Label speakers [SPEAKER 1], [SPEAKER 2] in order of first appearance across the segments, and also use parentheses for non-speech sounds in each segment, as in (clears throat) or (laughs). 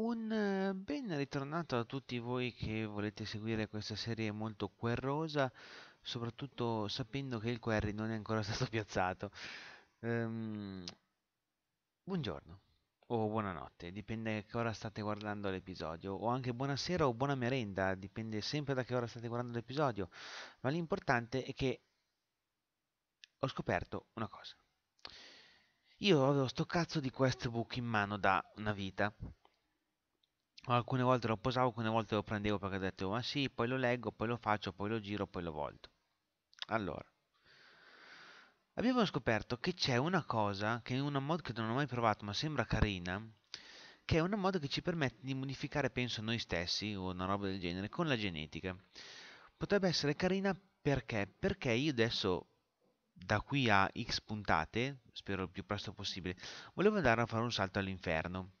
[SPEAKER 1] Un eh, ben ritornato a tutti voi che volete seguire questa serie molto querrosa, soprattutto sapendo che il query non è ancora (laughs) stato piazzato. Um, buongiorno o buonanotte, dipende da che ora state guardando l'episodio, o anche buonasera o buona merenda, dipende sempre da che ora state guardando l'episodio, ma l'importante è che ho scoperto una cosa. Io avevo sto cazzo di quest book in mano da una vita alcune volte lo posavo, alcune volte lo prendevo perché ho detto ma sì, poi lo leggo, poi lo faccio, poi lo giro, poi lo volto. Allora, abbiamo scoperto che c'è una cosa, che è una mod che non ho mai provato ma sembra carina, che è una mod che ci permette di modificare, penso, noi stessi o una roba del genere, con la genetica. Potrebbe essere carina perché? Perché io adesso, da qui a x puntate, spero il più presto possibile, volevo andare a fare un salto all'inferno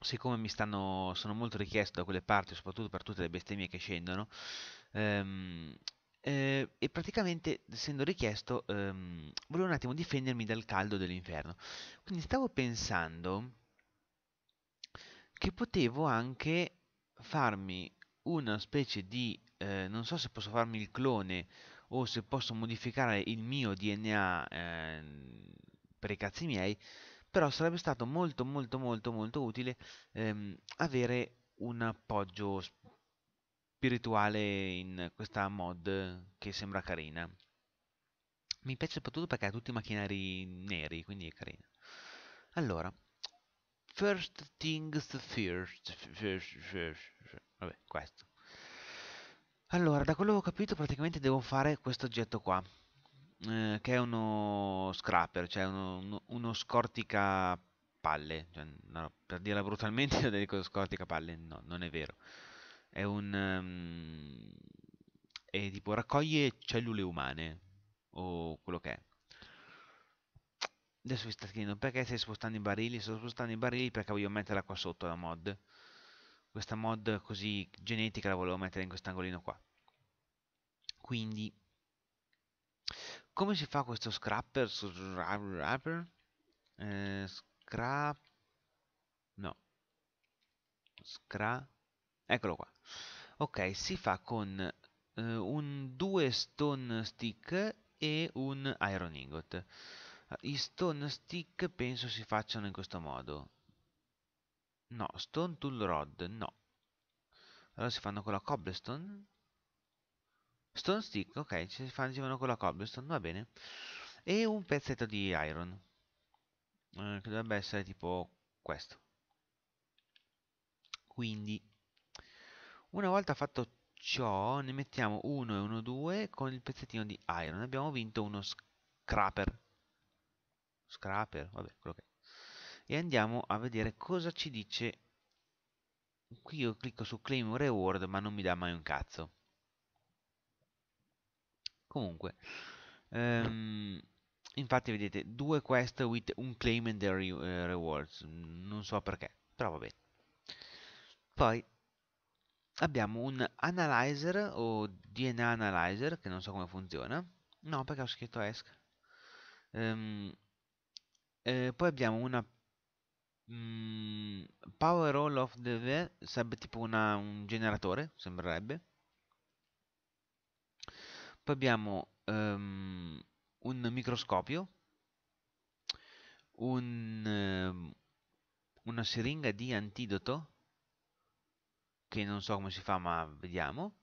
[SPEAKER 1] siccome mi stanno, sono molto richiesto da quelle parti, soprattutto per tutte le bestemmie che scendono, ehm, eh, e praticamente essendo richiesto ehm, volevo un attimo difendermi dal caldo dell'inferno. Quindi stavo pensando che potevo anche farmi una specie di, eh, non so se posso farmi il clone o se posso modificare il mio DNA eh, per i cazzi miei, però sarebbe stato molto molto molto molto utile ehm, avere un appoggio spirituale in questa mod che sembra carina. Mi piace soprattutto perché ha tutti i macchinari neri, quindi è carina. Allora, first things first, first, first, first. vabbè, questo. Allora, da quello che ho capito praticamente devo fare questo oggetto qua. Ehm, che è uno scrapper, cioè uno, uno, uno scortica palle, cioè, no, per dirla brutalmente (laughs) io dico scortica palle, no, non è vero. È un... Um, è tipo raccoglie cellule umane, o quello che è. Adesso vi sta chiedendo perché stai spostando i barili? Sto spostando i barili perché voglio metterla qua sotto la mod. Questa mod così genetica la volevo mettere in quest'angolino qua. Quindi come si fa questo scrapper su rapper? Eh, scrap no scra eccolo qua ok si fa con eh, un 2 stone stick e un iron ingot i stone stick penso si facciano in questo modo no stone tool rod no allora si fanno con la cobblestone Stone Stick, ok, ci fangevano con la cobblestone, va bene. E un pezzetto di iron. Eh, che dovrebbe essere tipo questo. Quindi, una volta fatto ciò, ne mettiamo uno e uno, due con il pezzettino di iron. Abbiamo vinto uno scraper. Scraper, vabbè, quello che è. E andiamo a vedere cosa ci dice. Qui io clicco su claim reward, ma non mi dà mai un cazzo. Comunque, um, infatti vedete, due quest with un claim and the re uh, rewards, non so perché, però va bene. Poi abbiamo un analyzer o DNA analyzer, che non so come funziona. No, perché ho scritto ESC. Um, eh, poi abbiamo una um, Power Roll of the V, sarebbe tipo una, un generatore, sembrerebbe. Poi abbiamo um, un microscopio, un, um, una siringa di antidoto, che non so come si fa ma vediamo,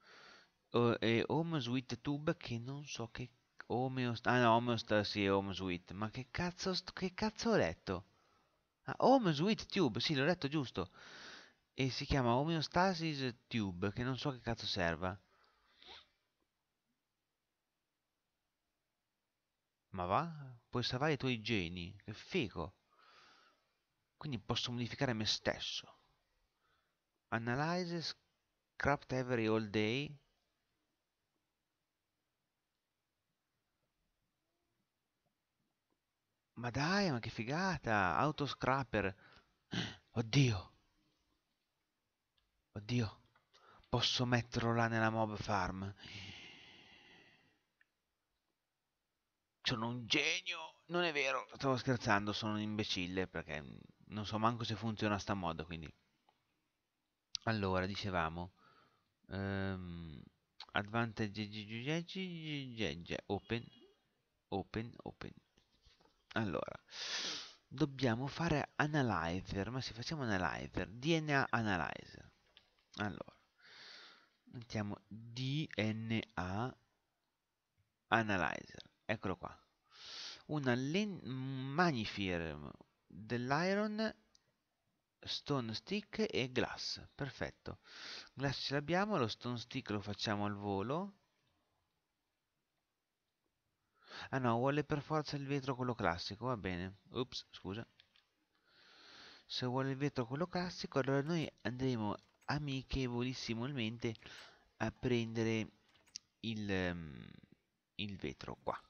[SPEAKER 1] uh, e home suite tube che non so che... Homeost ah no, homeost sì, home suite, ma che cazzo, che cazzo ho letto? Ah, home suite tube, sì, l'ho letto giusto. E si chiama homeostasis tube, che non so che cazzo serva. Ma va? Puoi salvare i tuoi geni. Che figo. Quindi posso modificare me stesso. Analyze scrapped every all day. Ma dai, ma che figata! Auto (clears throat) Oddio. Oddio. Posso metterlo là nella mob farm. sono un genio. Non è vero, stavo scherzando, sono un imbecille perché non so manco se funziona sta mod, quindi... Allora, dicevamo... Um, advantage open open open allora dobbiamo fare analyzer ma se facciamo analyzer DNA analyzer allora mettiamo DNA analyzer eccolo qua, una len- dell'Iron Stone Stick e Glass, perfetto, Glass ce l'abbiamo, lo Stone Stick lo facciamo al volo, ah no, vuole per forza il vetro quello classico, va bene, ups, scusa, se vuole il vetro quello classico, allora noi andremo amichevolissimamente a prendere il, ehm, il vetro qua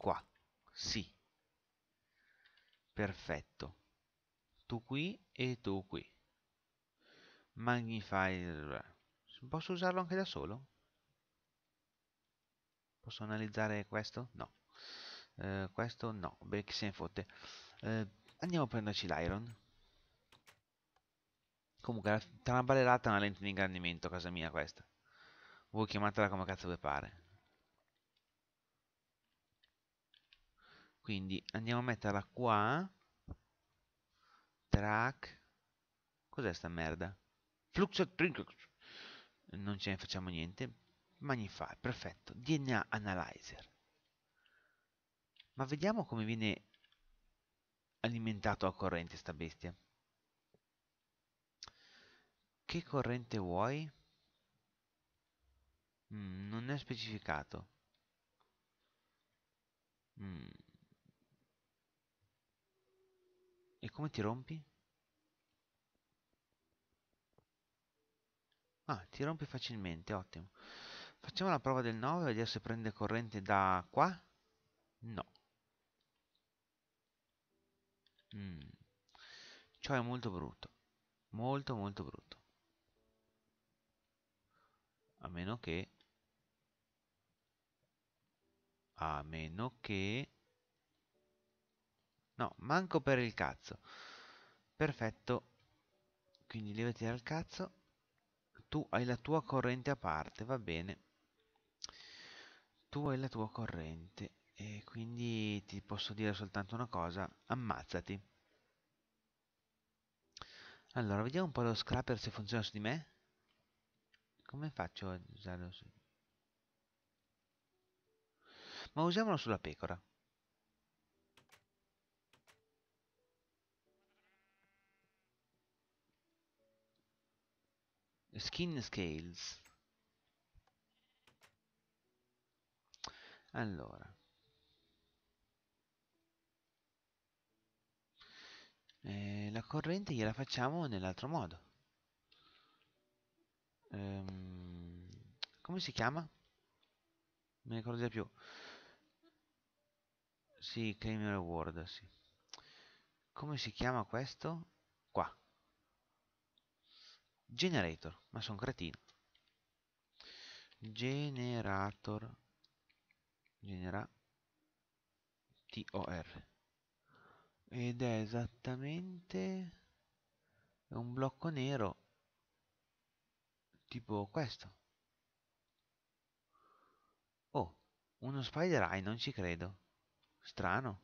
[SPEAKER 1] qua, sì, perfetto, tu qui e tu qui, magnifier posso usarlo anche da solo? Posso analizzare questo? No, eh, questo no, beh chi se ne fotte, eh, andiamo a prenderci l'iron, comunque tra una ballerata e una lente di ingrandimento a casa mia questa, voi chiamatela come cazzo vi pare. quindi andiamo a metterla qua track cos'è sta merda flux non ce ne facciamo niente magnify perfetto DNA analyzer ma vediamo come viene alimentato a corrente sta bestia che corrente vuoi? Mm, non è specificato mm. come ti rompi? Ah, ti rompi facilmente, ottimo. Facciamo la prova del 9, vediamo se prende corrente da qua. No. Mm. Ciò è molto brutto. Molto, molto brutto. A meno che... A meno che... No, manco per il cazzo. Perfetto. Quindi levati dal cazzo. Tu hai la tua corrente a parte, va bene. Tu hai la tua corrente. E quindi ti posso dire soltanto una cosa. Ammazzati. Allora, vediamo un po' lo scrapper se funziona su di me. Come faccio a usarlo su... Ma usiamolo sulla pecora. Skin Scales. Allora. Eh, la corrente gliela facciamo nell'altro modo. Ehm, come si chiama? non Mi ricordo di più. Sì, Claim Reward, sì. Come si chiama questo? Generator, ma sono cretino. Generator. Genera. TOR. Ed è esattamente un blocco nero tipo questo. Oh, uno spider eye, non ci credo. Strano.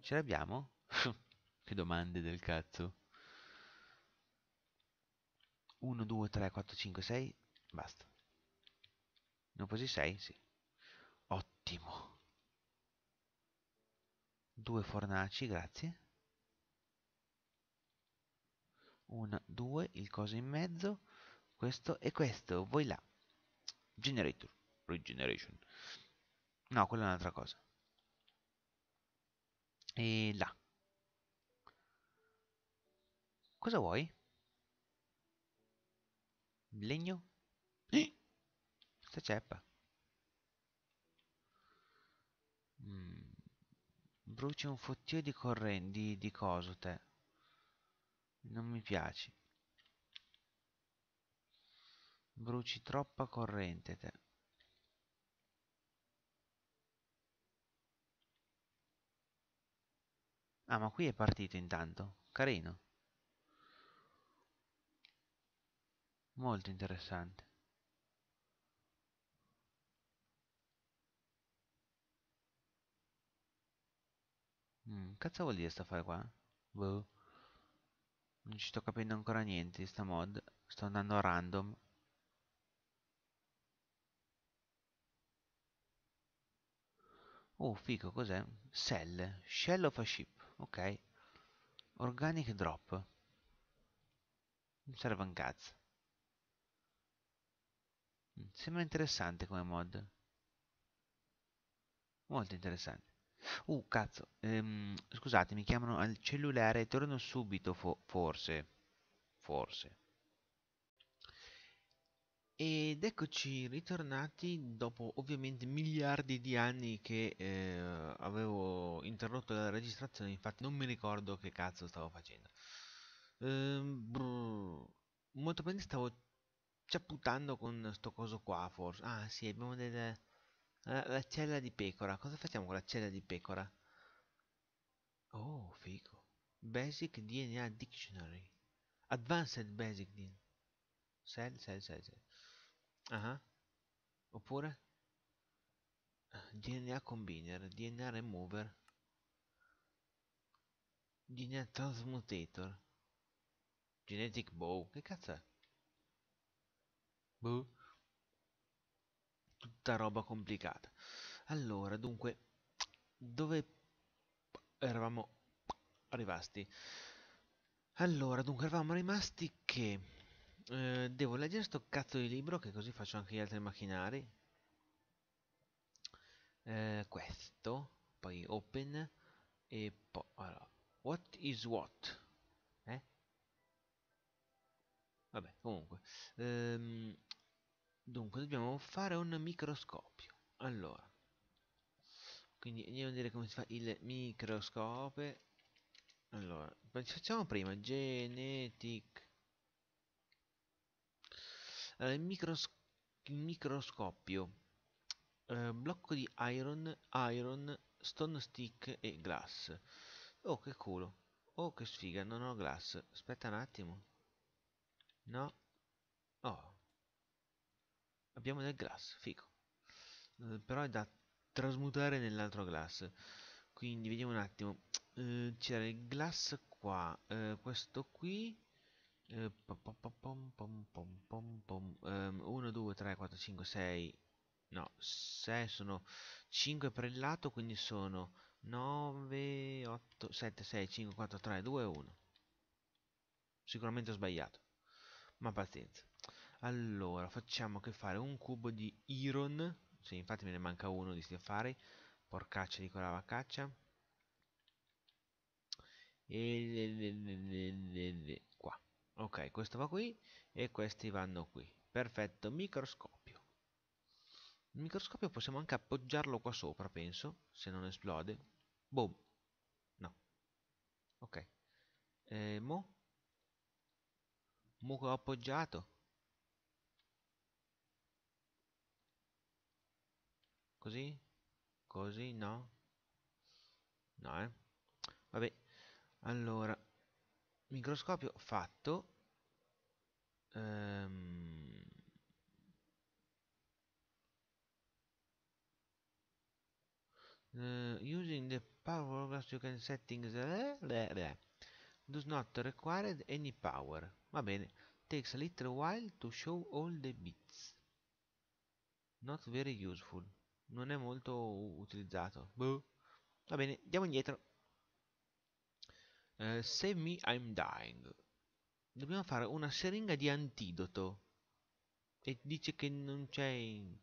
[SPEAKER 1] Ce l'abbiamo? (laughs) che domande del cazzo. 1, 2, 3, 4, 5, 6, basta. Ne ho presi 6, sì. Ottimo. Due fornaci, grazie. 1, 2, il coso in mezzo, questo e questo, voi là. Generator, regeneration. No, quella è un'altra cosa. E là. Cosa vuoi? Legno? Eh? Questa ceppa. Mm. Bruci un fottio di corrente di, di coso te. Non mi piaci. Bruci troppa corrente te. Ah, ma qui è partito intanto. Carino. Molto interessante. Mm, cazzo vuol dire sta fare qua? Boh. Non ci sto capendo ancora niente di sta mod. Sto andando a random. Oh, fico, cos'è? Cell, Shell of a Ship, ok. Organic Drop. Non serve un cazzo. Mm. Sembra interessante come mod. Molto interessante. Uh, cazzo. Ehm, scusate, mi chiamano al cellulare. e Torno subito, fo forse. Forse. Ed eccoci ritornati dopo ovviamente miliardi di anni che eh, avevo interrotto la registrazione, infatti non mi ricordo che cazzo stavo facendo. Ehm, molto bene, stavo Già puttando con sto coso qua, forse. Ah, sì, abbiamo delle... La, la cella di pecora. Cosa facciamo con la cella di pecora? Oh, figo. Basic DNA Dictionary. Advanced Basic DNA. Cell, cell, cell, cell. Ah. Uh ah. -huh. Oppure? Ah, DNA Combiner, DNA Remover. DNA Transmutator. Genetic Bow. Che cazzo è? Boh. Tutta roba complicata. Allora, dunque, dove eravamo rimasti? Allora, dunque, eravamo rimasti che eh, devo leggere sto cazzo di libro, che così faccio anche gli altri macchinari. Eh, questo, poi open, e poi... Allora, what is what? Eh? Vabbè, comunque. Ehm, dunque dobbiamo fare un microscopio allora quindi andiamo a vedere come si fa il microscopio allora facciamo prima genetic allora, il, micros il microscopio eh, blocco di iron iron stone stick e glass oh che culo oh che sfiga non ho glass aspetta un attimo no oh abbiamo del glass fico. eh, però è da trasmutare nell'altro glass quindi vediamo un attimo eh, c'era il glass qua eh, questo qui 1 2 3 4 5 6 no 6 sono 5 per il lato quindi sono 9 8 7 6 5 4 3 2 1 sicuramente ho sbagliato ma pazienza allora facciamo che fare un cubo di iron sì infatti me ne manca uno di sti affari porcaccia di quella vacaccia e qua ok questo va qui e questi vanno qui perfetto microscopio il microscopio possiamo anche appoggiarlo qua sopra penso se non esplode boom no ok eh, mo mo ho appoggiato Così? Così? No? No, eh? Vabbè. Allora, microscopio fatto. Ehm... Uh, using the power glass you can setting the, eh, the, the does not require any power. Va bene. Takes a little while to show all the bits. Not very useful non è molto utilizzato. Boh. Va bene, andiamo indietro. Uh, save me, I'm dying. Dobbiamo fare una seringa di antidoto. E dice che non c'è... In...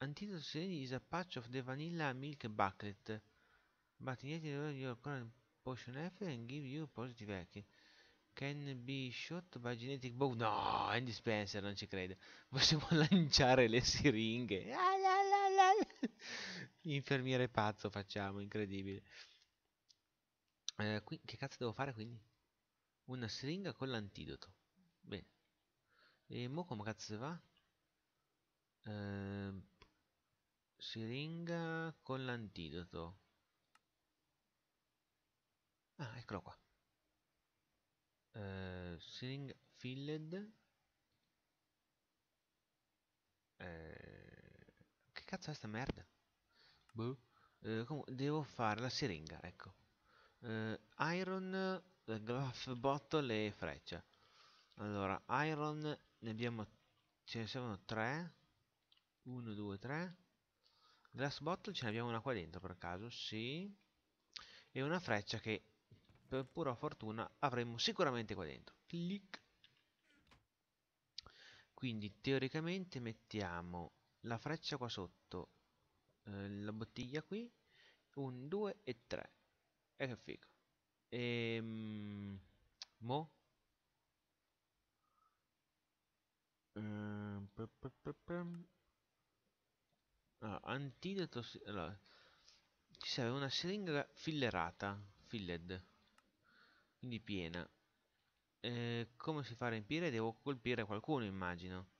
[SPEAKER 1] Antidoto seringa is a patch of the vanilla milk bucket. But in your current potion effect and give you positive action. Can be shot by genetic bow. No, Andy Spencer non ci credo. (laughs) Possiamo lanciare le siringhe. Ah, Infermiere pazzo facciamo, incredibile. Eh, qui, che cazzo devo fare quindi? Una siringa con l'antidoto. Bene. E mo come cazzo si va? Eh, siringa con l'antidoto. Ah, eccolo qua eh, string filled eh, che cazzo è sta merda boh. eh, devo fare la siringa ecco eh, iron eh, glass bottle e freccia allora iron ne abbiamo ce ne servono 3 1 2 3 glass bottle ce ne abbiamo una qua dentro per caso sì e una freccia che per pura fortuna avremmo sicuramente qua dentro clic quindi teoricamente mettiamo la freccia qua sotto eh, la bottiglia qui 1 2 e 3 e che figo ehm mo ehm, pe pe pe allora, ah, antidoto allora, ci serve una siringa fillerata filled quindi piena eh, come si fa a riempire? devo colpire qualcuno immagino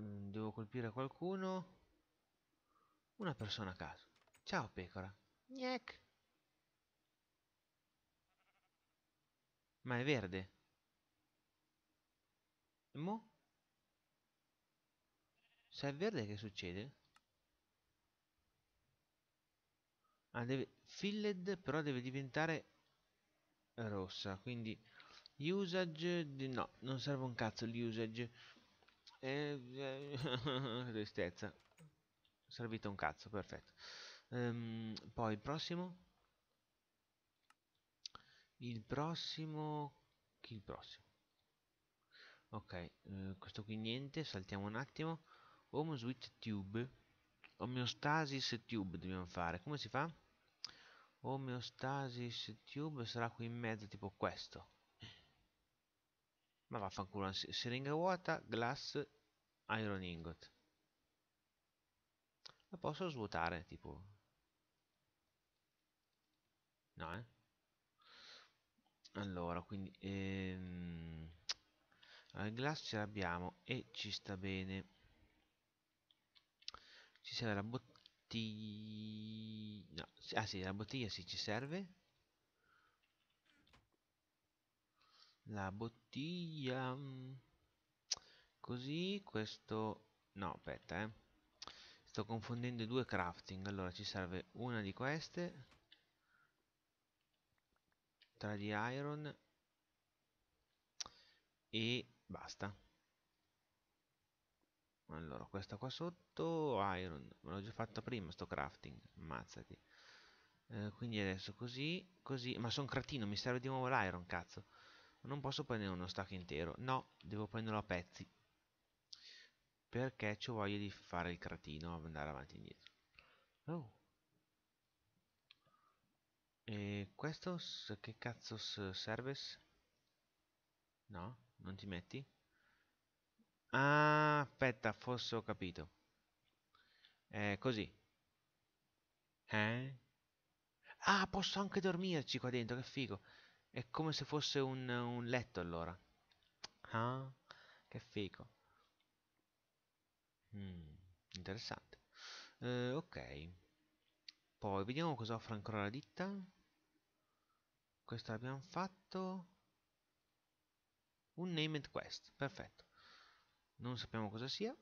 [SPEAKER 1] mm, devo colpire qualcuno una persona a caso ciao pecora Gnac. ma è verde e mo? se è verde che succede? ah deve filled però deve diventare rossa quindi usage di, no non serve un cazzo l'usage eh, eh, (laughs) tristezza servita un cazzo perfetto ehm, poi il prossimo il prossimo chi il prossimo ok eh, questo qui niente saltiamo un attimo home switch tube omeostasis tube dobbiamo fare come si fa? Homeostasis tube sarà qui in mezzo, tipo questo. Ma vaffanculo, una siringa vuota, glass, iron ingot. La posso svuotare, tipo... No, eh? Allora, quindi... Ehm... Allora, il glass ce l'abbiamo e ci sta bene. Ci serve la bottiglia bottiglia... No. Ah sì, la bottiglia sì ci serve. La bottiglia... Mm, così, questo... No, aspetta, eh. Sto confondendo i due crafting. Allora, ci serve una di queste. Tre di iron. E basta allora questa qua sotto ah, iron me l'ho già fatta prima sto crafting ammazzati eh, quindi adesso così così ma sono cretino mi serve di nuovo l'iron cazzo non posso prendere uno stack intero no devo prenderlo a pezzi perché ho voglia di fare il cretino andare avanti e indietro oh e questo che cazzo serve? no non ti metti Ah, aspetta, forse ho capito. È così. Eh? Ah, posso anche dormirci qua dentro, che figo. È come se fosse un, un letto allora. Ah, che figo. Mm, interessante. Eh, ok. Poi vediamo cosa offre ancora la ditta. Questo l'abbiamo fatto. Un named quest, perfetto non sappiamo cosa sia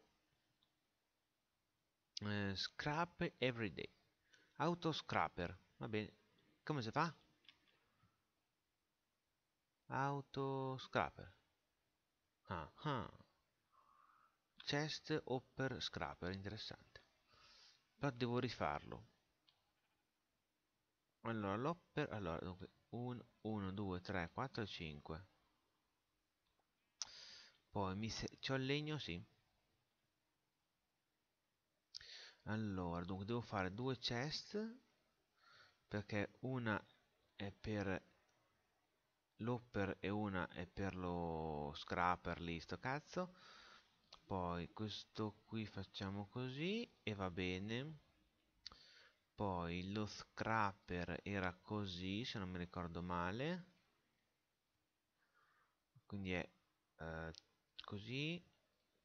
[SPEAKER 1] eh, scrap everyday auto scrapper va bene come si fa? auto scrapper ah, ah. chest hopper scrapper interessante però devo rifarlo allora l'hopper allora dunque 1 1 2 3 4 5 poi mi c'ho il legno, sì. Allora, dunque devo fare due chest perché una è per l'hopper e una è per lo scrapper lì, sto cazzo. Poi questo qui facciamo così e va bene. Poi lo scrapper era così, se non mi ricordo male. Quindi è eh, così,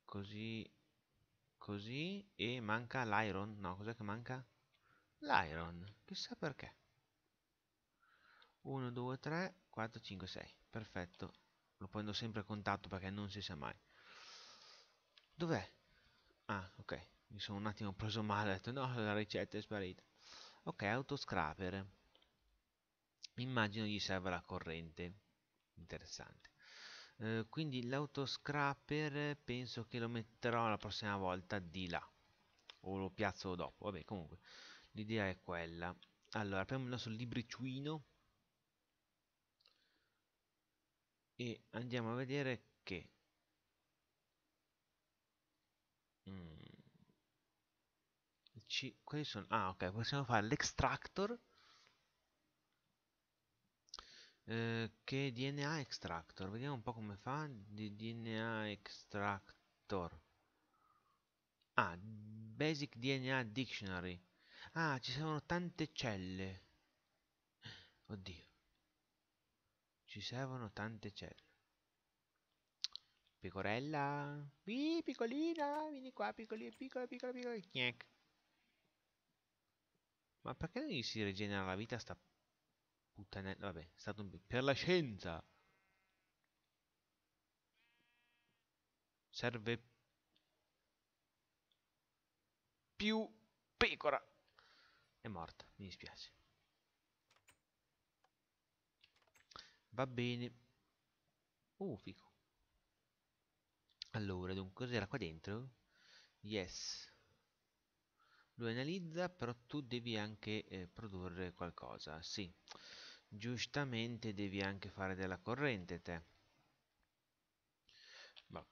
[SPEAKER 1] così, così e manca l'iron, no, cos'è che manca? L'iron, chissà perché. 1, 2, 3, 4, 5, 6, perfetto, lo prendo sempre a contatto perché non si sa mai. Dov'è? Ah, ok, mi sono un attimo preso male, ho detto no, la ricetta è sparita. Ok, autoscraper. Immagino gli serve la corrente. Interessante eh, quindi l'autoscrapper penso che lo metterò la prossima volta di là o lo piazzo dopo vabbè comunque l'idea è quella allora apriamo il nostro libricino e andiamo a vedere che mm. Ci, quali sono? Ah, ok, possiamo fare l'extractor eh, che DNA extractor vediamo un po' come fa di DNA extractor ah basic DNA dictionary ah ci servono tante celle oddio ci servono tante celle Pecorella Ih, piccolina, vieni qua, piccolina, piccola, piccola, piccola. Ma perché non gli si rigenera la vita sta Puttanella, vabbè, è stato un... Per la scienza! Serve più pecora! È morta, mi dispiace. Va bene. Uh, fico. Allora, dunque, cos'era qua dentro? Yes. Lui analizza, però tu devi anche eh, produrre qualcosa, Sì giustamente devi anche fare della corrente te ma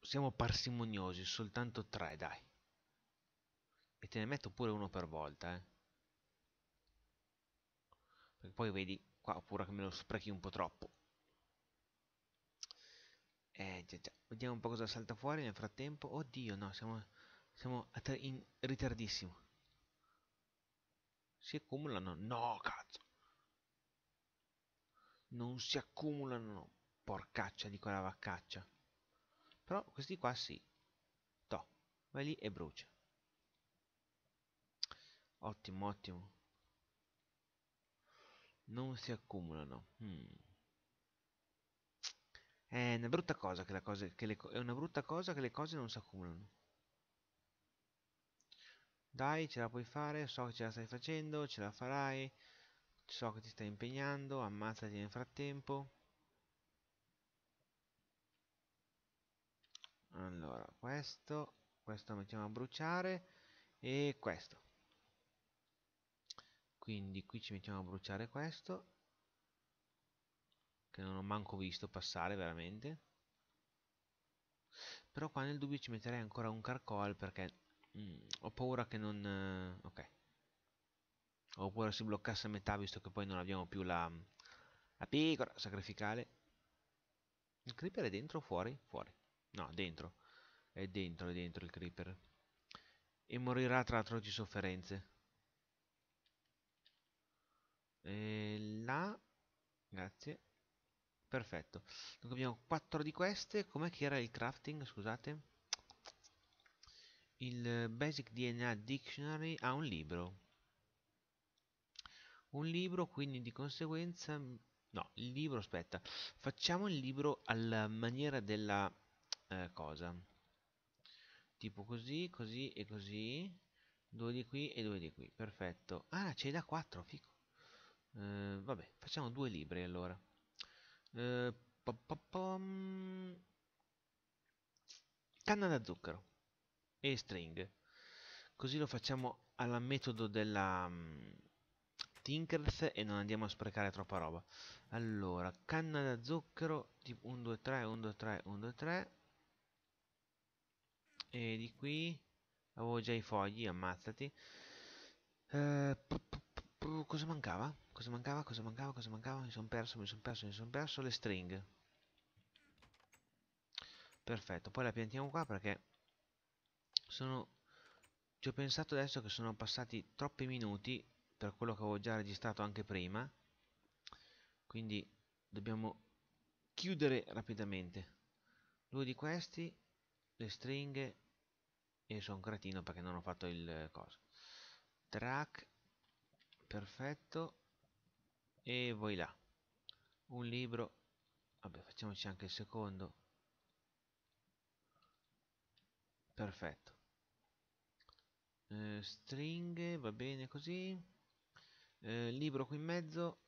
[SPEAKER 1] siamo parsimoniosi soltanto tre dai e te ne metto pure uno per volta eh perché poi vedi qua oppure che me lo sprechi un po' troppo eh già già vediamo un po' cosa salta fuori nel frattempo oddio no siamo siamo in ritardissimo si accumulano no cazzo non si accumulano. Porcaccia di quella vaccaccia. Però questi qua sì. Toh, vai lì e brucia. Ottimo, ottimo. Non si accumulano. Hmm. È una brutta cosa che, la cosa, che le, è una brutta cosa che le cose non si accumulano. Dai, ce la puoi fare, so che ce la stai facendo, ce la farai so che ti stai impegnando, ammazzati nel frattempo. Allora, questo, questo lo mettiamo a bruciare e questo. Quindi qui ci mettiamo a bruciare questo, che non ho manco visto passare veramente. Però qua nel dubbio ci metterei ancora un carcol perché mm, ho paura che non... Eh, ok oppure si bloccasse a metà visto che poi non abbiamo più la, la piccola sacrificale il creeper è dentro o fuori? fuori no, dentro è dentro, è dentro il creeper e morirà tra atroci sofferenze e là grazie perfetto dunque abbiamo 4 di queste com'è che era il crafting? scusate il basic DNA dictionary ha un libro un libro quindi di conseguenza mm, no il libro aspetta facciamo il libro alla maniera della eh, cosa tipo così così e così due di qui e due di qui perfetto ah c'è da quattro, fico eh, vabbè facciamo due libri allora eh, pa pa canna da zucchero e string così lo facciamo alla metodo della mm, Tinkerz e non andiamo a sprecare troppa roba. Allora, canna da zucchero, tipo 1, 2, 3, 1, 2, 3, 1, 2, 3. E di qui avevo già i fogli, ammazzati. Eh, cosa mancava? Cosa mancava? Cosa mancava? Cosa mancava? Mi sono perso, mi sono perso, mi sono perso le stringhe. Perfetto, poi la piantiamo qua perché sono... Ci ho pensato adesso che sono passati troppi minuti tra quello che avevo già registrato anche prima quindi dobbiamo chiudere rapidamente due di questi le stringhe e sono cretino perché non ho fatto il eh, coso track perfetto e voi là un libro vabbè facciamoci anche il secondo perfetto eh, stringhe va bene così eh, libro qui in mezzo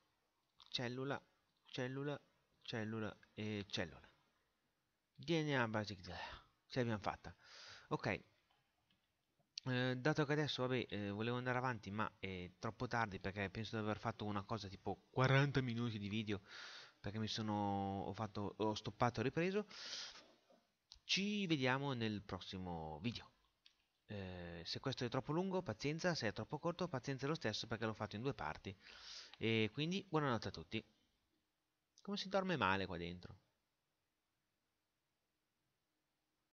[SPEAKER 1] cellula cellula cellula e cellula DNA basic ce l'abbiamo fatta ok eh, dato che adesso vabbè eh, volevo andare avanti ma è troppo tardi perché penso di aver fatto una cosa tipo 40 minuti di video perché mi sono ho, fatto, ho stoppato e ripreso ci vediamo nel prossimo video eh, se questo è troppo lungo pazienza, se è troppo corto pazienza lo stesso perché l'ho fatto in due parti e quindi buonanotte a tutti come si dorme male qua dentro